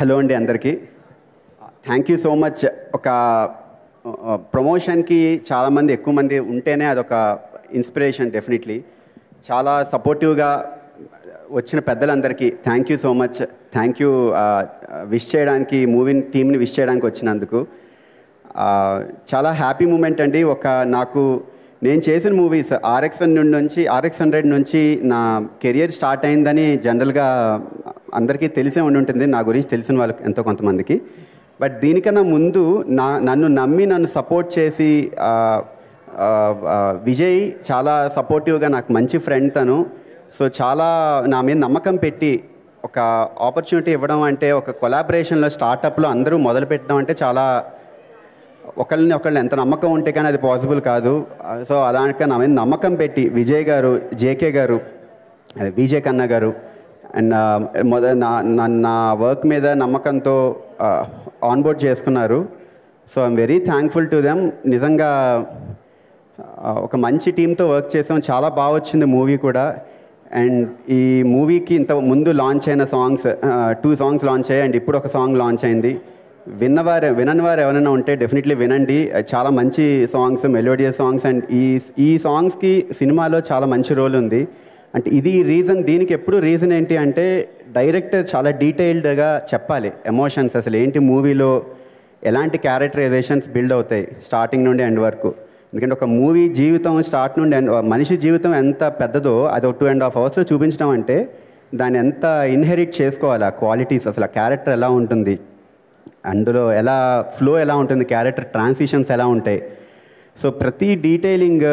hello అండి అందరికీ thank you so much ఒక ప్రమోషన్కి చాలామంది ఎక్కువ మంది ఉంటేనే అదొక ఇన్స్పిరేషన్ డెఫినెట్లీ చాలా సపోర్టివ్గా వచ్చిన పెద్దలందరికీ thank you so much thank you wish చేయడానికి మూవీ టీమ్ని విష్ చేయడానికి వచ్చినందుకు చాలా హ్యాపీ మూమెంట్ అండి ఒక నాకు నేను చేసిన మూవీస్ ఆర్ఎక్స్ హండ్రెడ్ నుంచి ఆర్ఎక్స్ హండ్రెడ్ నుంచి నా కెరియర్ స్టార్ట్ అయిందని జనరల్గా అందరికీ తెలిసే ఉండి ఉంటుంది నా గురించి తెలిసిన వాళ్ళకి ఎంతో కొంతమందికి బట్ దీనికన్నా ముందు నా నన్ను నమ్మి నన్ను సపోర్ట్ చేసి విజయ్ చాలా సపోర్టివ్గా నాకు మంచి ఫ్రెండ్ తను సో చాలా నా మీద నమ్మకం పెట్టి ఒక ఆపర్చునిటీ ఇవ్వడం అంటే ఒక కొలాబరేషన్లో స్టార్టప్లో అందరూ మొదలు పెట్టడం అంటే చాలా ఒకళ్ళని ఒకళ్ళు ఎంత నమ్మకం ఉంటే కానీ అది పాసిబుల్ కాదు సో అలాంటి నా మీద నమ్మకం పెట్టి విజయ్ గారు జేకే గారు విజయ్ కన్న గారు అండ్ మొద నా నా వర్క్ మీద నమ్మకంతో ఆన్బోర్డ్ చేసుకున్నారు so I'm very thankful to them నిజంగా ఒక మంచి టీంతో వర్క్ చేసాం చాలా బాగా వచ్చింది మూవీ కూడా అండ్ ఈ మూవీకి ఇంత ముందు లాంచ్ అయిన సాంగ్స్ టూ సాంగ్స్ లాంచ్ అయ్యాయి అండ్ ఇప్పుడు ఒక సాంగ్ లాంచ్ అయింది విన్నవారు వినని వారు ఎవరైనా ఉంటే డెఫినెట్లీ వినండి చాలా మంచి సాంగ్స్ మెలోడియస్ సాంగ్స్ అండ్ ఈ ఈ సాంగ్స్కి సినిమాలో చాలా మంచి రోల్ ఉంది అంటే ఇది రీజన్ దీనికి ఎప్పుడు రీజన్ ఏంటి అంటే డైరెక్టర్ చాలా డీటెయిల్డ్గా చెప్పాలి ఎమోషన్స్ అసలు ఏంటి మూవీలో ఎలాంటి క్యారెక్టరైజేషన్స్ బిల్డ్ అవుతాయి స్టార్టింగ్ నుండి ఎండ్ వరకు ఎందుకంటే ఒక మూవీ జీవితం స్టార్ట్ నుండి మనిషి జీవితం ఎంత పెద్దదో అది ఒక టూ అండ్ హాఫ్ అవర్స్లో చూపించడం అంటే దాన్ని ఎంత ఇన్హెరిట్ చేసుకోవాలి ఆ క్వాలిటీస్ అసలు ఆ క్యారెక్టర్ ఎలా ఉంటుంది అందులో ఎలా ఫ్లో ఎలా ఉంటుంది క్యారెక్టర్ ట్రాన్సిషన్స్ ఎలా ఉంటాయి సో ప్రతి డీటెయిలింగ్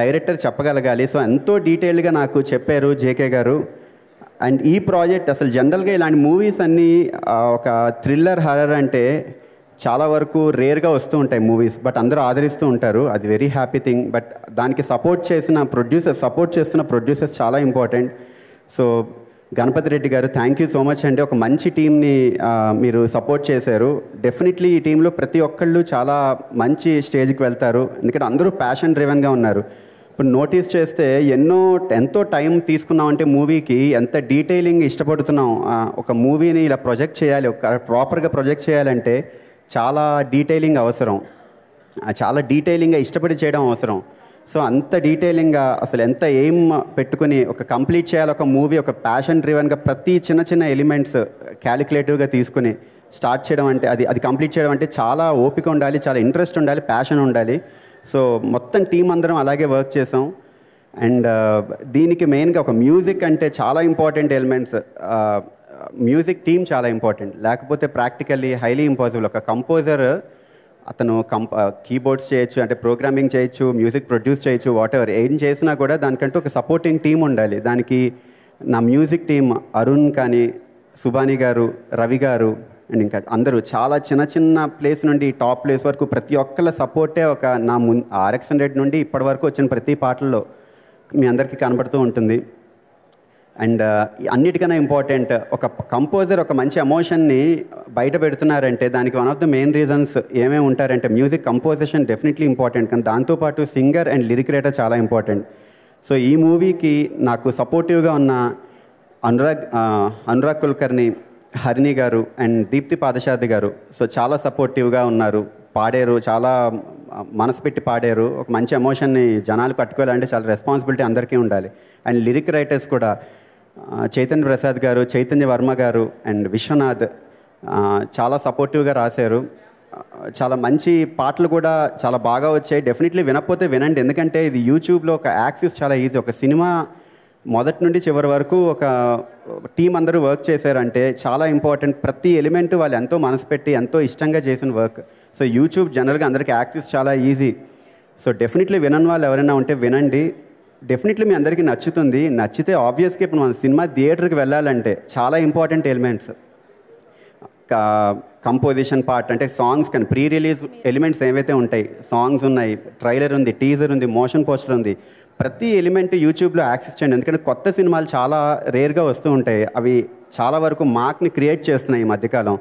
డైరెక్టర్ చెప్పగలగాలి సో ఎంతో డీటెయిల్డ్గా నాకు చెప్పారు జేకే గారు అండ్ ఈ ప్రాజెక్ట్ అసలు జనరల్గా ఇలాంటి మూవీస్ అన్నీ ఒక థ్రిల్లర్ హర్రర్ అంటే చాలా వరకు రేర్గా వస్తూ ఉంటాయి మూవీస్ బట్ అందరూ ఆదరిస్తూ ఉంటారు అది వెరీ హ్యాపీ థింగ్ బట్ దానికి సపోర్ట్ చేసిన ప్రొడ్యూసర్ సపోర్ట్ చేస్తున్న ప్రొడ్యూసర్స్ చాలా ఇంపార్టెంట్ సో గణపతి రెడ్డి గారు థ్యాంక్ యూ సో మచ్ అండి ఒక మంచి టీంని మీరు సపోర్ట్ చేశారు డెఫినెట్లీ ఈ టీంలో ప్రతి ఒక్కళ్ళు చాలా మంచి స్టేజ్కి వెళ్తారు ఎందుకంటే అందరూ ప్యాషన్ డ్రివెన్గా ఉన్నారు ఇప్పుడు నోటీస్ చేస్తే ఎన్నో ఎంతో టైం తీసుకున్నాం అంటే మూవీకి ఎంత డీటెయిలింగ్ ఇష్టపడుతున్నాం ఒక మూవీని ఇలా ప్రొజెక్ట్ చేయాలి ఒక ప్రాపర్గా ప్రొజెక్ట్ చేయాలంటే చాలా డీటెయిలింగ్ అవసరం చాలా డీటెయిలింగ్గా ఇష్టపడి చేయడం అవసరం సో అంత డీటెయిలింగ్గా అసలు ఎంత ఏం పెట్టుకుని ఒక కంప్లీట్ చేయాలి ఒక మూవీ ఒక ప్యాషన్ డ్రివెన్గా ప్రతి చిన్న చిన్న ఎలిమెంట్స్ క్యాలిక్యులేటివ్గా తీసుకుని స్టార్ట్ చేయడం అంటే అది అది కంప్లీట్ చేయడం అంటే చాలా ఓపిక ఉండాలి చాలా ఇంట్రెస్ట్ ఉండాలి ప్యాషన్ ఉండాలి సో మొత్తం టీం అందరం అలాగే వర్క్ చేసాం అండ్ uh, దీనికి మెయిన్గా ఒక మ్యూజిక్ అంటే చాలా ఇంపార్టెంట్ ఎలిమెంట్స్ మ్యూజిక్ టీమ్ చాలా ఇంపార్టెంట్ లేకపోతే ప్రాక్టికల్లీ హైలీ ఇంపాసిబుల్ ఒక కంపోజర్ అతను కంప కీబోర్డ్స్ చేయొచ్చు అంటే ప్రోగ్రామింగ్ చేయొచ్చు మ్యూజిక్ ప్రొడ్యూస్ చేయొచ్చు వాట్ ఎవర్ ఏం చేసినా కూడా దానికంటూ ఒక సపోర్టింగ్ టీం ఉండాలి దానికి నా మ్యూజిక్ టీం అరుణ్ కానీ సుబాని గారు రవి గారు అండ్ ఇంకా అందరూ చాలా చిన్న చిన్న ప్లేస్ నుండి టాప్ ప్లేస్ వరకు ప్రతి ఒక్కళ్ళ సపోర్టే ఒక నా ముందు ఆర్ఎక్స్ హండ్రెడ్ నుండి ఇప్పటి వరకు వచ్చిన ప్రతి పాటల్లో మీ అందరికీ కనబడుతూ ఉంటుంది అండ్ అన్నిటికన్నా ఇంపార్టెంట్ ఒక కంపోజర్ ఒక మంచి ఎమోషన్ని బయట పెడుతున్నారంటే దానికి one of the main reasons ఏమేమి ఉంటారంటే మ్యూజిక్ కంపోజిషన్ డెఫినెట్లీ ఇంపార్టెంట్ కానీ దాంతోపాటు సింగర్ అండ్ లిరిక్ రైటర్ చాలా ఇంపార్టెంట్ సో ఈ మూవీకి నాకు సపోర్టివ్గా ఉన్న అనురాగ్ అనురాగ్ కుల్కర్ణి హరిణి గారు అండ్ దీప్తి పాదశాది గారు సో చాలా సపోర్టివ్గా ఉన్నారు పాడారు చాలా మనసు పెట్టి పాడారు ఒక మంచి ఎమోషన్ని జనాలు పట్టుకోవాలంటే చాలా రెస్పాన్సిబిలిటీ అందరికీ ఉండాలి అండ్ లిరిక్ రైటర్స్ కూడా చైతన్య ప్రసాద్ గారు చైతన్య వర్మ గారు అండ్ విశ్వనాథ్ చాలా సపోర్టివ్గా రాశారు చాలా మంచి పాటలు కూడా చాలా బాగా వచ్చాయి డెఫినెట్లీ వినకపోతే వినండి ఎందుకంటే ఇది యూట్యూబ్లో ఒక యాక్సెస్ చాలా ఈజీ ఒక సినిమా మొదటి నుండి చివరి వరకు ఒక టీం అందరూ వర్క్ చేశారంటే చాలా ఇంపార్టెంట్ ప్రతి ఎలిమెంట్ వాళ్ళు ఎంతో మనసు పెట్టి ఎంతో ఇష్టంగా చేసిన వర్క్ సో యూట్యూబ్ జనరల్గా అందరికీ యాక్సెస్ చాలా ఈజీ సో డెఫినెట్లీ వినని వాళ్ళు ఎవరైనా ఉంటే వినండి డెఫినెట్లీ మీ అందరికీ నచ్చుతుంది నచ్చితే ఆబ్వియస్గా ఇప్పుడు మన సినిమా థియేటర్కి వెళ్ళాలంటే చాలా ఇంపార్టెంట్ ఎలిమెంట్స్ కంపోజిషన్ పార్ట్ అంటే సాంగ్స్ కానీ ప్రీ రిలీజ్ ఎలిమెంట్స్ ఏవైతే ఉంటాయి సాంగ్స్ ఉన్నాయి ట్రైలర్ ఉంది టీజర్ ఉంది మోషన్ పోస్టర్ ఉంది ప్రతి ఎలిమెంట్ యూట్యూబ్లో యాక్సెస్ చేయండి ఎందుకంటే కొత్త సినిమాలు చాలా రేర్గా వస్తూ ఉంటాయి అవి చాలా వరకు మార్క్ని క్రియేట్ చేస్తున్నాయి ఈ మధ్యకాలం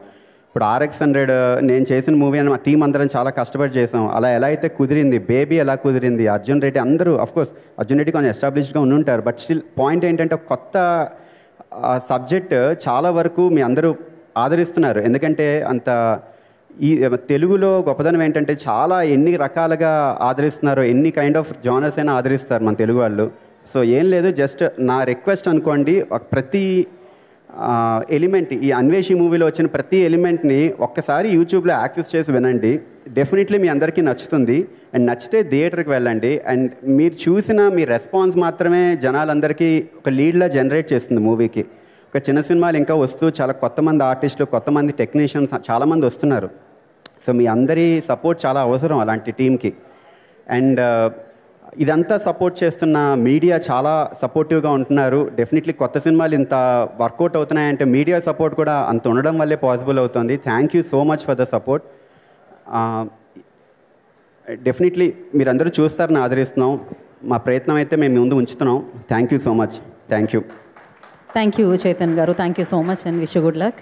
ఇప్పుడు ఆర్ఎక్స్ హండ్రెడ్ uh, నేను చేసిన మూవీ అని మా టీం అందరం చాలా కష్టపడి చేసాం అలా ఎలా అయితే కుదిరింది బేబీ ఎలా కుదిరింది అర్జున్ రెడ్డి అందరూ అఫ్కోర్స్ అర్జున్ రెడ్డి కొంచెం ఎస్టాబ్లిష్డ్గా ఉంటారు బట్ స్టిల్ పాయింట్ ఏంటంటే కొత్త సబ్జెక్ట్ uh, చాలా వరకు మీ అందరూ ఆదరిస్తున్నారు ఎందుకంటే అంత ఈ తెలుగులో గొప్పదనం ఏంటంటే చాలా ఎన్ని రకాలుగా ఆదరిస్తున్నారు ఎన్ని కైండ్ ఆఫ్ జానర్స్ అయినా ఆదరిస్తారు మన తెలుగు వాళ్ళు సో ఏం లేదు జస్ట్ నా రిక్వెస్ట్ అనుకోండి ప్రతి ఎలిమెంట్ ఈ అన్వేషి మూవీలో వచ్చిన ప్రతి ఎలిమెంట్ని ఒక్కసారి యూట్యూబ్లో యాక్సెస్ చేసి వినండి డెఫినెట్లీ మీ అందరికీ నచ్చుతుంది అండ్ నచ్చితే థియేటర్కి వెళ్ళండి అండ్ మీరు చూసిన మీ రెస్పాన్స్ మాత్రమే జనాలందరికీ ఒక లీడ్లా జనరేట్ చేస్తుంది మూవీకి ఒక చిన్న సినిమాలు ఇంకా వస్తూ చాలా కొత్త మంది ఆర్టిస్టులు కొత్త మంది టెక్నీషియన్స్ చాలామంది వస్తున్నారు సో మీ అందరి సపోర్ట్ చాలా అవసరం అలాంటి టీంకి అండ్ ఇదంతా సపోర్ట్ చేస్తున్న మీడియా చాలా సపోర్టివ్గా ఉంటున్నారు డెఫినెట్లీ కొత్త సినిమాలు ఇంత వర్కౌట్ అవుతున్నాయంటే మీడియా సపోర్ట్ కూడా అంత ఉండడం వల్లే పాసిబుల్ అవుతుంది thank you so much for the support definitely మీరందరూ చూస్తారని ఆదరిస్తున్నాం మా ప్రయత్నం అయితే మేము ముందు ఉంచుతున్నాం thank you so much thank you thank you Chaitan గారు thank you so much and wish good luck